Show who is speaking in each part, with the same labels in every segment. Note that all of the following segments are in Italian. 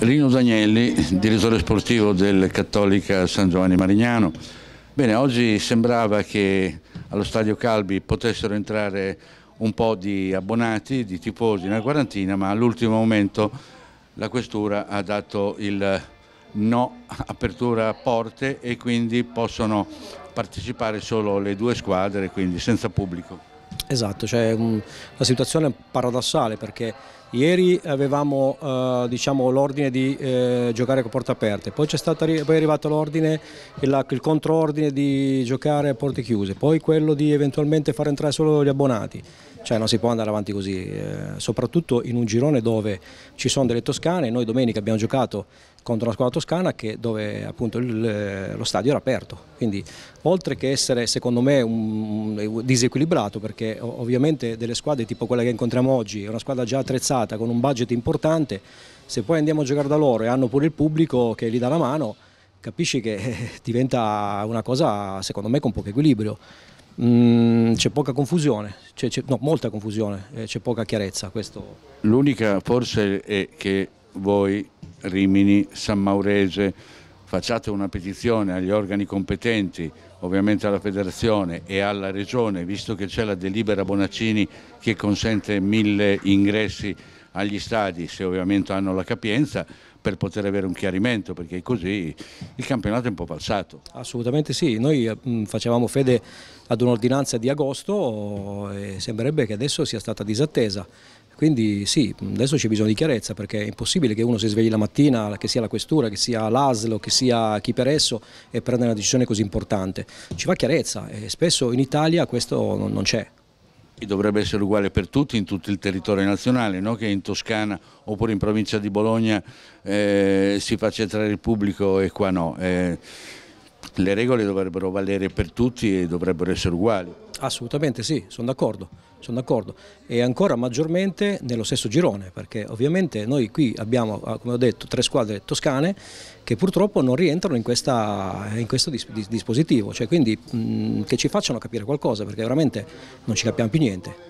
Speaker 1: Rino Zagnelli, direttore sportivo del Cattolica San Giovanni Marignano. Bene, oggi sembrava che allo Stadio Calbi potessero entrare un po' di abbonati, di tifosi, una quarantina, ma all'ultimo momento la questura ha dato il no apertura porte e quindi possono partecipare solo le due squadre, quindi senza pubblico.
Speaker 2: Esatto, cioè, mm, la situazione è paradossale perché ieri avevamo uh, diciamo, l'ordine di eh, giocare con porte aperte, poi, è, stata, poi è arrivato l'ordine, il, il controordine di giocare a porte chiuse, poi quello di eventualmente far entrare solo gli abbonati cioè non si può andare avanti così, eh, soprattutto in un girone dove ci sono delle toscane, noi domenica abbiamo giocato contro una squadra toscana che, dove appunto il, lo stadio era aperto, quindi oltre che essere secondo me un, un, disequilibrato perché ovviamente delle squadre tipo quella che incontriamo oggi, è una squadra già attrezzata con un budget importante, se poi andiamo a giocare da loro e hanno pure il pubblico che gli dà la mano, capisci che eh, diventa una cosa secondo me con poco equilibrio. Mm, c'è poca confusione, c'è, no, molta confusione, eh, c'è poca chiarezza.
Speaker 1: L'unica forse è che voi, Rimini, San Maurese, facciate una petizione agli organi competenti, ovviamente alla federazione e alla regione, visto che c'è la delibera Bonaccini che consente mille ingressi agli stadi se ovviamente hanno la capienza, per poter avere un chiarimento perché così il campionato è un po' passato.
Speaker 2: Assolutamente sì, noi eh, facevamo fede ad un'ordinanza di agosto eh, e sembrerebbe che adesso sia stata disattesa. Quindi sì, adesso c'è bisogno di chiarezza perché è impossibile che uno si svegli la mattina, che sia la questura, che sia l'ASLO, che sia chi per esso e prenda una decisione così importante. Ci va chiarezza e spesso in Italia questo non c'è
Speaker 1: dovrebbe essere uguale per tutti in tutto il territorio nazionale, no? che in Toscana oppure in provincia di Bologna eh, si faccia entrare il pubblico e qua no. Eh, le regole dovrebbero valere per tutti e dovrebbero essere uguali.
Speaker 2: Assolutamente sì, sono d'accordo, son d'accordo e ancora maggiormente nello stesso girone perché ovviamente noi qui abbiamo, ah, come ho detto, tre squadre toscane che purtroppo non rientrano in, questa, in questo dis dispositivo, cioè quindi mh, che ci facciano capire qualcosa perché veramente non ci capiamo più niente.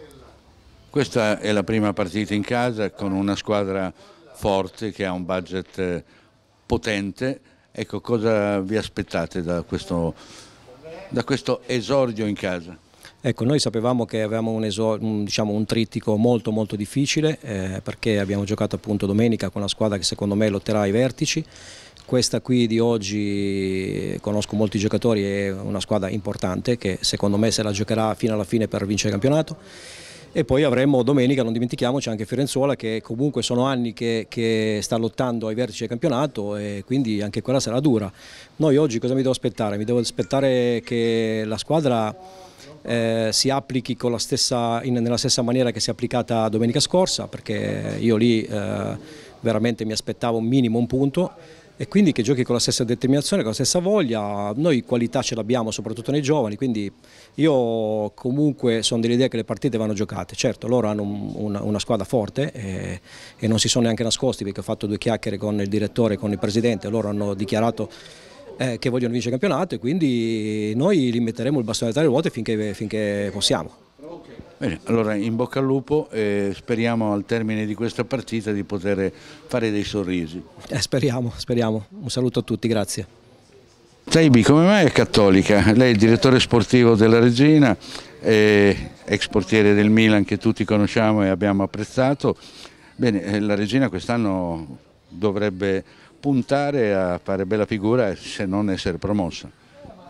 Speaker 1: Questa è la prima partita in casa con una squadra forte che ha un budget eh, potente Ecco, cosa vi aspettate
Speaker 2: da questo, da questo esordio in casa? Ecco, noi sapevamo che avevamo un, un, diciamo, un trittico molto molto difficile eh, perché abbiamo giocato appunto domenica con una squadra che secondo me lotterà ai vertici questa qui di oggi, eh, conosco molti giocatori, è una squadra importante che secondo me se la giocherà fino alla fine per vincere il campionato e poi avremo domenica, non dimentichiamoci, anche Firenzuola che comunque sono anni che, che sta lottando ai vertici del campionato e quindi anche quella sarà dura. Noi oggi cosa mi devo aspettare? Mi devo aspettare che la squadra... Eh, si applichi stessa, in, nella stessa maniera che si è applicata domenica scorsa perché io lì eh, veramente mi aspettavo un minimo un punto e quindi che giochi con la stessa determinazione, con la stessa voglia, noi qualità ce l'abbiamo soprattutto nei giovani, quindi io comunque sono dell'idea che le partite vanno giocate, certo loro hanno un, una, una, squadra forte e, eh, e non si sono neanche nascosti perché ho fatto due chiacchiere con il direttore, e con il presidente, loro hanno dichiarato eh, che vogliono vincere il campionato e quindi noi li metteremo il bastone tra le ruote finché, finché possiamo.
Speaker 1: Bene, allora in bocca al lupo e speriamo al termine di questa partita di poter
Speaker 2: fare dei sorrisi. Eh, speriamo, speriamo. Un saluto a tutti, grazie. Taibi,
Speaker 1: come mai è cattolica? Lei è il direttore sportivo della Regina, ex portiere del Milan che tutti conosciamo e abbiamo apprezzato. Bene, eh, la Regina quest'anno dovrebbe puntare a fare bella figura se non essere promossa.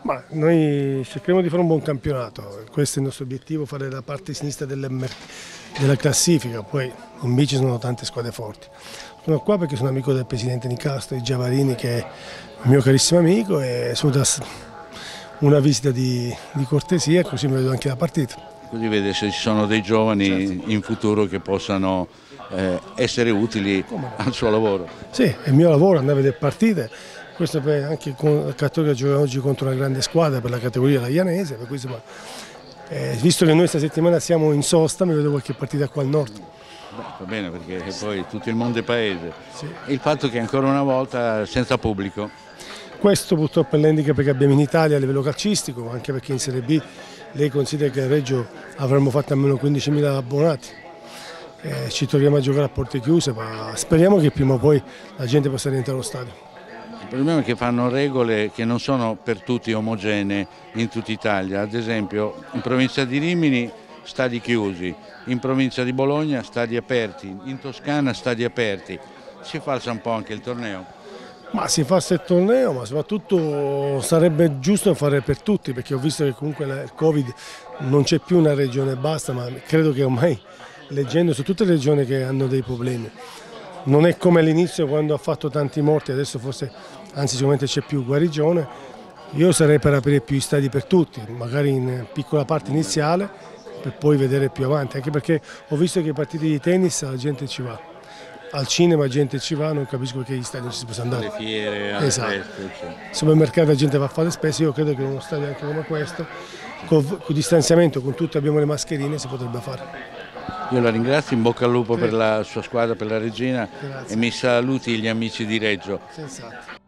Speaker 3: Ma noi cerchiamo di fare un buon campionato, questo è il nostro obiettivo, fare la parte sinistra della classifica, poi in B ci sono tante squadre forti. Sono qua perché sono amico del presidente Nicastro di Giavarini che è un mio carissimo amico e sono da una visita di, di cortesia così mi vedo anche la partita.
Speaker 1: Così vede se ci sono dei giovani certo. in futuro che possano eh, essere utili al suo lavoro.
Speaker 3: Sì, è il mio lavoro andare a vedere partite questo è anche con Cattoria gioca oggi contro una grande squadra per la categoria la per cui insomma, eh, visto che noi questa settimana siamo in sosta, mi vedo qualche partita qua al nord.
Speaker 1: Beh, va bene perché poi tutto il mondo è paese. Sì. Il fatto che ancora una volta senza pubblico.
Speaker 3: Questo purtroppo è l'handicap che abbiamo in Italia a livello calcistico, anche perché in Serie B lei considera che a Reggio avremmo fatto almeno 15.000 abbonati. Eh, ci troviamo a giocare a porte chiuse, ma speriamo che prima o poi la gente possa rientrare allo stadio.
Speaker 1: Il problema è che fanno regole che non sono per tutti omogenee in tutta Italia, ad esempio in provincia di Rimini stadi chiusi, in provincia di Bologna stadi aperti, in Toscana stadi aperti, si falsa un po' anche il torneo.
Speaker 3: Ma si fa il torneo, ma soprattutto sarebbe giusto fare per tutti, perché ho visto che comunque il Covid non c'è più una regione e basta, ma credo che ormai leggendo su tutte le regioni che hanno dei problemi. Non è come all'inizio quando ha fatto tanti morti, adesso forse anzi sicuramente c'è più guarigione. Io sarei per aprire più stadi per tutti, magari in piccola parte iniziale per poi vedere più avanti, anche perché ho visto che i partiti di tennis la gente ci va. Al cinema la gente ci va, non capisco perché gli stadi non ci si possa andare. Alle fiere, alle esatto. feste. Cioè. Supermercato la gente va a fare le spese, io credo che in uno stadio anche come questo, con, con distanziamento, con tutto abbiamo le mascherine, si potrebbe fare.
Speaker 1: Io la ringrazio, in bocca al lupo sì. per la sua squadra, per la regina Grazie. e mi saluti gli amici di Reggio.
Speaker 3: Sensato.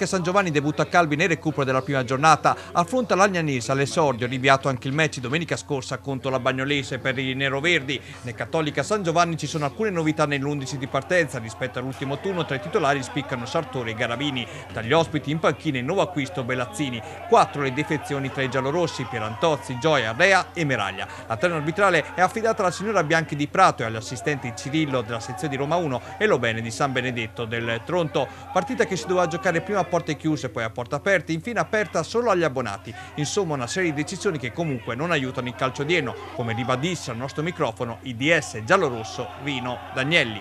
Speaker 4: che San Giovanni debutta a Calvi nel recupero della prima giornata. Affronta l'Agnanese all'esordio, rinviato anche il match domenica scorsa contro la Bagnolese per i neroverdi. Nel Cattolica San Giovanni ci sono alcune novità nell'11 di partenza. Rispetto all'ultimo turno tra i titolari spiccano Sartori e Garavini. Tra gli ospiti in panchina il nuovo acquisto Bellazzini. Quattro le defezioni tra i giallorossi, Pierantozzi, Gioia, Rea e Meraglia. La trena arbitrale è affidata alla signora Bianchi di Prato e all'assistente Cirillo della sezione di Roma 1 e Lobene di San Benedetto del Tronto. Partita che si doveva giocare prima porte chiuse, poi a porte aperte, infine aperta solo agli abbonati. Insomma una serie di decisioni che comunque non aiutano il calcio odierno, come ribadisce al nostro microfono IDS giallorosso Vino Dagnelli.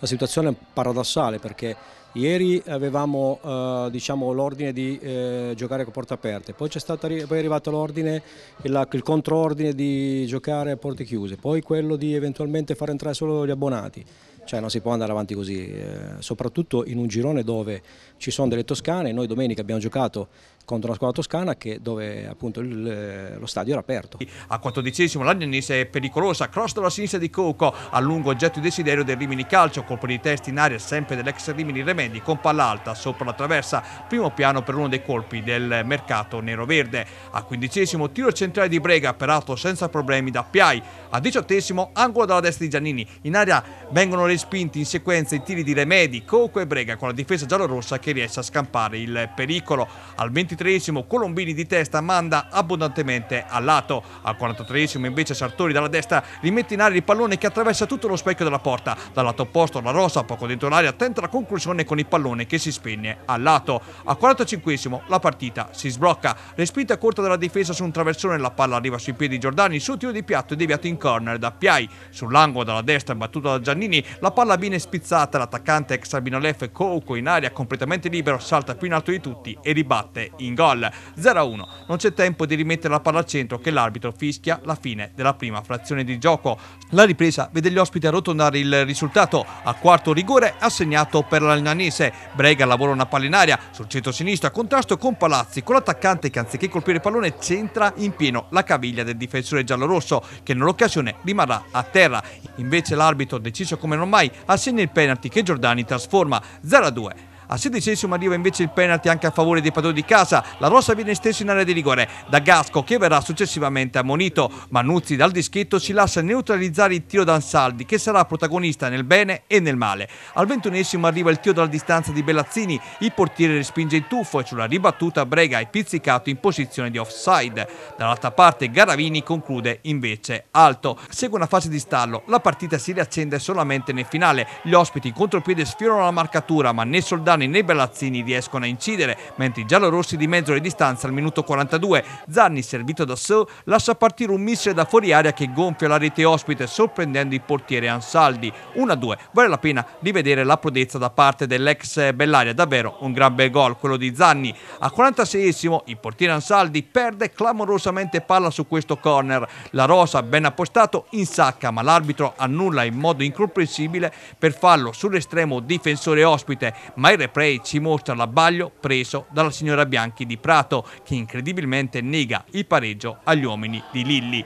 Speaker 2: La situazione è paradossale perché ieri avevamo eh, diciamo, l'ordine di eh, giocare con porte aperte, poi, è, stata, poi è arrivato l'ordine, il, il controordine di giocare a porte chiuse, poi quello di eventualmente far entrare solo gli abbonati cioè non si può andare avanti così, eh, soprattutto in un girone dove ci sono delle toscane, noi domenica abbiamo giocato contro la squadra toscana che, dove appunto il, eh, lo stadio era aperto. A quattordicesimo
Speaker 4: l'Agnanis è pericolosa, cross dalla sinistra di Coco, a lungo oggetto di desiderio del Rimini Calcio, colpo di testa in aria sempre dell'ex Rimini Remedi con palla alta sopra la traversa, primo piano per uno dei colpi del mercato nero-verde. A quindicesimo tiro centrale di Brega, peraltro senza problemi da Piai. A diciottesimo angolo dalla destra di Giannini, in aria vengono respinti in sequenza i tiri di Remedi, Coco e Brega con la difesa giallorossa che riesce a scampare il pericolo. Al 20 23esimo Colombini di testa manda abbondantemente al lato. Al 43esimo invece Sartori dalla destra rimette in aria il pallone che attraversa tutto lo specchio della porta. Dal lato opposto la Rosa, poco dentro l'aria tenta la conclusione con il pallone che si spegne al lato. Al 45esimo la partita si sblocca. Respinta corta della difesa su un traversone, la palla arriva sui piedi Giordani su tiro di piatto e deviato in corner da Piai. Sull'angolo dalla destra battuta da Giannini, la palla viene spizzata, l'attaccante ex Albino Leff Couco in aria completamente libero, salta più in alto di tutti e ribatte in in gol. 0-1. Non c'è tempo di rimettere la palla al centro che l'arbitro fischia la fine della prima frazione di gioco. La ripresa vede gli ospiti arrotondare il risultato. A quarto rigore assegnato per l'Alnanese. Brega lavora una palla in aria sul centro sinistro a contrasto con Palazzi, con l'attaccante che anziché colpire il pallone centra in pieno la caviglia del difensore giallorosso che nell'occasione rimarrà a terra. Invece l'arbitro, deciso come non mai, assegna il penalty che Giordani trasforma 0-2. Al sedicesimo arriva invece il penalty anche a favore dei padroni di casa. La rossa viene estesa in area di rigore da Gasco che verrà successivamente ammonito. Manuzzi dal dischetto si lascia neutralizzare il tiro d'Ansaldi che sarà protagonista nel bene e nel male. Al ventunesimo arriva il tiro dalla distanza di Bellazzini. Il portiere respinge il tuffo e sulla ribattuta Brega è pizzicato in posizione di offside. Dall'altra parte Garavini conclude invece alto. Segue una fase di stallo. La partita si riaccende solamente nel finale. Gli ospiti in contropiede sfiorano la marcatura ma né soldati Mazzani né Berlazzini riescono a incidere, mentre i giallorossi di mezzo le distanze al minuto 42. Zanni, servito da Seu, lascia partire un missile da fuori aria che gonfia la rete ospite, sorprendendo il portiere Ansaldi. 1-2, vale la pena di vedere la prodezza da parte dell'ex Bellaria, davvero un gran bel gol quello di Zanni. A 46esimo il portiere Ansaldi perde clamorosamente palla su questo corner. La Rosa, ben appostato, insacca, ma l'arbitro annulla in modo incomprensibile per fallo sull'estremo difensore ospite, ma il replay ci mostra l'abbaglio preso dalla signora Bianchi di Prato, che incredibilmente nega il pareggio agli uomini di Lilli.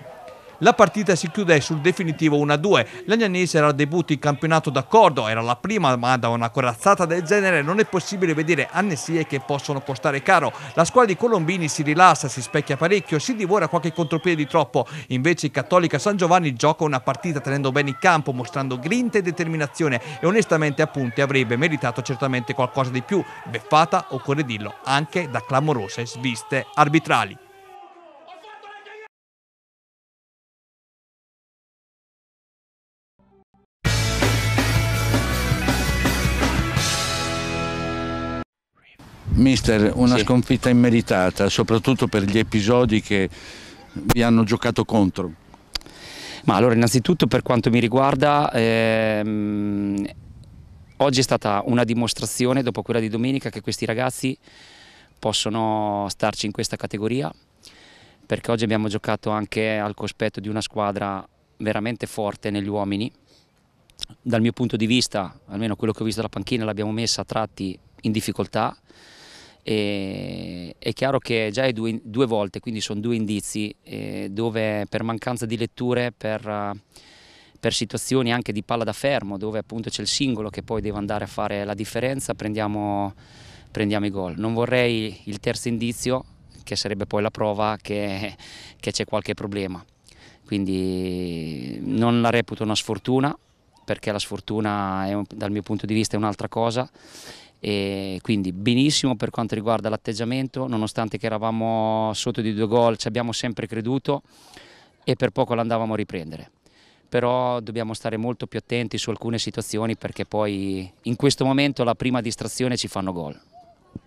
Speaker 4: La partita si chiude sul definitivo 1-2. L'Agnanese era al debutto in campionato d'accordo, era la prima, ma da una corazzata del genere non è possibile vedere annessie che possono costare caro. La squadra di Colombini si rilassa, si specchia parecchio, si divora qualche contropiede di troppo. Invece il Cattolica San Giovanni gioca una partita tenendo bene il campo, mostrando grinta e determinazione e onestamente a punti avrebbe meritato certamente qualcosa di più. Beffata, occorre dirlo, anche da clamorose sviste arbitrali.
Speaker 1: Mister, una sì. sconfitta immeritata, soprattutto per gli episodi che vi hanno giocato contro.
Speaker 5: Ma allora, innanzitutto per quanto mi riguarda, ehm, oggi è stata una dimostrazione, dopo quella di domenica, che questi ragazzi possono starci in questa categoria, perché oggi abbiamo giocato anche al cospetto di una squadra veramente forte negli uomini. Dal mio punto di vista, almeno quello che ho visto dalla panchina, l'abbiamo messa a tratti in difficoltà. E, è chiaro che già è due, due volte, quindi sono due indizi eh, dove per mancanza di letture, per, per, situazioni anche di palla da fermo, dove appunto c'è il singolo che poi deve andare a fare la differenza, prendiamo, prendiamo i gol. Non vorrei il terzo indizio, che sarebbe poi la prova che, c'è qualche problema. Quindi non la reputo una sfortuna, perché la sfortuna è, dal mio punto di vista è un'altra cosa e quindi benissimo per quanto riguarda l'atteggiamento, nonostante che eravamo sotto di due gol ci abbiamo sempre creduto e per poco l'andavamo a riprendere. Però dobbiamo stare molto più attenti su alcune situazioni perché poi in questo momento la prima distrazione ci fanno gol.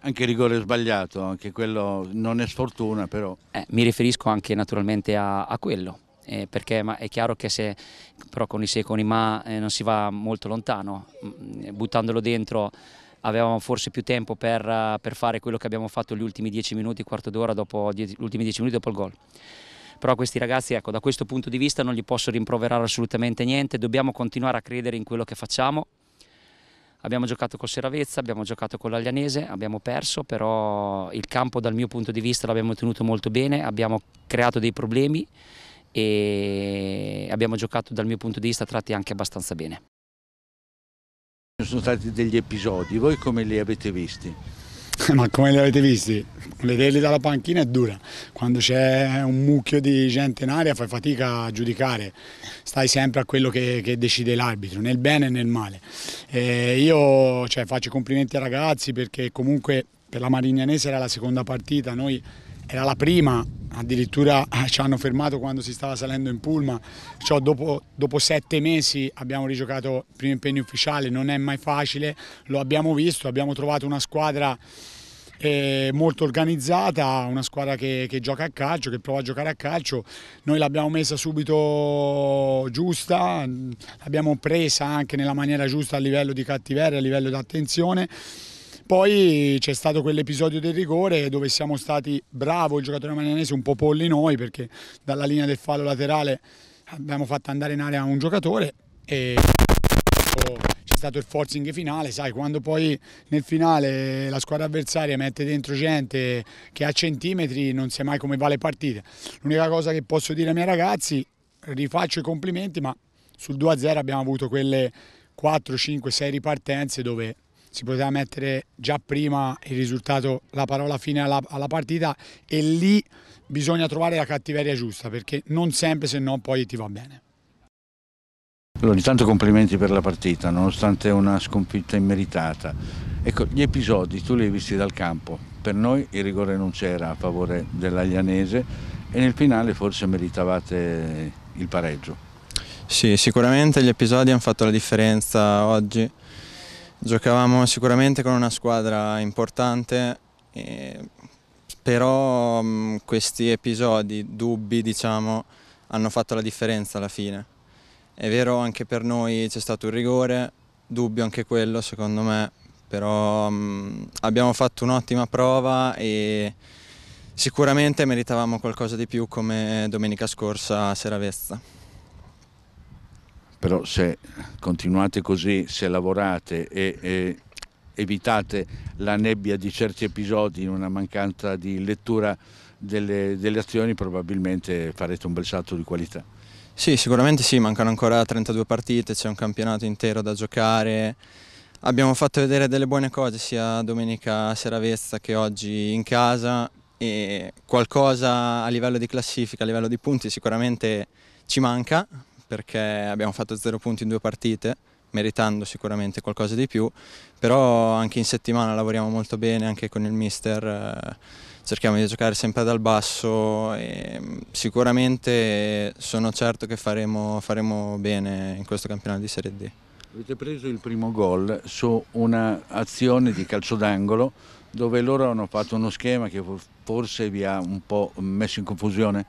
Speaker 1: Anche il rigore sbagliato, anche
Speaker 5: quello non è sfortuna però. Eh, mi riferisco anche naturalmente a, a quello. Eh, perché è chiaro che se però con i con i ma eh, non si va molto lontano, mm, eh, buttandolo dentro avevamo forse più tempo per, eh, per fare quello che abbiamo fatto gli ultimi 10 minuti, quarto d'ora, dopo gli ultimi 10 minuti dopo il gol però questi ragazzi ecco, da questo punto di vista non gli posso rimproverare assolutamente niente, dobbiamo continuare a credere in quello che facciamo. Abbiamo giocato con Seravezza, abbiamo giocato con l'Aglianese, abbiamo perso, però il campo dal mio punto di vista l'abbiamo tenuto molto bene, abbiamo creato dei problemi e abbiamo giocato dal mio punto di vista tratti anche abbastanza bene. Sono stati degli episodi, voi come li avete visti?
Speaker 6: Ma come li avete visti? Vederli dalla panchina è dura, quando c'è un mucchio di gente in aria fai fatica a giudicare, stai sempre a quello che, che decide l'arbitro, nel bene e nel male. E eh, io cioè, faccio complimenti ai ragazzi perché comunque per la Marignanese era la seconda partita, noi era la prima, addirittura ci hanno fermato quando si stava salendo in pulma, cioè, dopo, dopo, sette mesi abbiamo rigiocato il primo impegno ufficiale, non è mai facile, lo abbiamo visto, abbiamo trovato una squadra eh, molto organizzata, una squadra che, che, gioca a calcio, che prova a giocare a calcio, noi l'abbiamo messa subito giusta, l'abbiamo presa anche nella maniera giusta a livello di cattiveria, a livello di attenzione poi c'è stato quell'episodio del rigore dove siamo stati bravo il giocatore manianese, un po' polli noi perché dalla linea del fallo laterale abbiamo fatto andare in area un giocatore e c'è stato il forcing finale, sai, quando poi nel finale la squadra avversaria mette dentro gente che a centimetri non sa mai come va le partite. L'unica cosa che posso dire ai miei ragazzi, rifaccio i complimenti, ma sul 2-0 abbiamo avuto quelle 4, 5, 6 ripartenze dove si poteva mettere già prima il risultato, la parola fine alla, alla partita e lì bisogna trovare la cattiveria giusta perché non sempre se no poi ti va bene.
Speaker 1: Allora, intanto complimenti per la partita, nonostante una sconfitta immeritata. Ecco, gli episodi tu li hai visti dal campo, per noi il rigore non c'era a favore dell'Aglianese e nel finale forse meritavate il
Speaker 7: pareggio. Sì, sicuramente gli episodi hanno fatto la differenza oggi. Giocavamo sicuramente con una squadra importante, eh, però mh, mm, questi episodi, dubbi diciamo, hanno fatto la differenza alla fine. È vero anche per noi c'è stato un rigore, dubbio anche quello secondo me, però mh, mm, abbiamo fatto un'ottima prova e sicuramente meritavamo qualcosa di più come domenica scorsa a Seravezza.
Speaker 1: Però se continuate così se lavorate e, e evitate la nebbia di certi episodi in una mancanza
Speaker 7: di lettura delle, delle azioni probabilmente farete un bel salto di qualità. Sì, sicuramente sì, mancano ancora 32 partite, c'è un campionato intero da giocare. Abbiamo fatto vedere delle buone cose sia domenica a Seravezza che oggi in casa e qualcosa a livello di classifica, a livello di punti sicuramente ci manca, perché abbiamo fatto zero punti in due partite, meritando sicuramente qualcosa di più, però anche in settimana lavoriamo molto bene, anche con il mister eh, cerchiamo di giocare sempre dal basso e mm, sicuramente sono certo che faremo, faremo bene in questo campionato di Serie D.
Speaker 1: Avete preso il primo gol su un'azione di calcio d'angolo dove loro hanno fatto uno schema che
Speaker 7: forse vi ha un po' messo in
Speaker 1: confusione?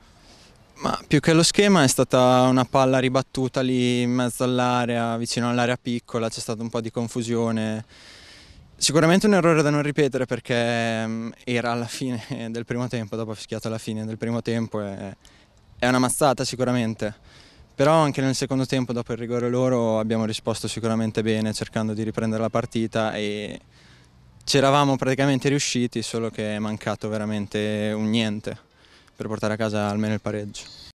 Speaker 7: Ma più che lo schema è stata una palla ribattuta lì in mezzo all'area, vicino all'area piccola, c'è stata un po' di confusione. Sicuramente un errore da non ripetere perché mm, era alla fine del primo tempo, dopo ha fischiato alla fine del primo tempo e è una mazzata sicuramente. Però anche nel secondo tempo, dopo il rigore loro, abbiamo risposto sicuramente bene cercando di riprendere la partita e c'eravamo praticamente riusciti, solo che è mancato
Speaker 3: veramente un niente. per portar a casa almenys el pareggio.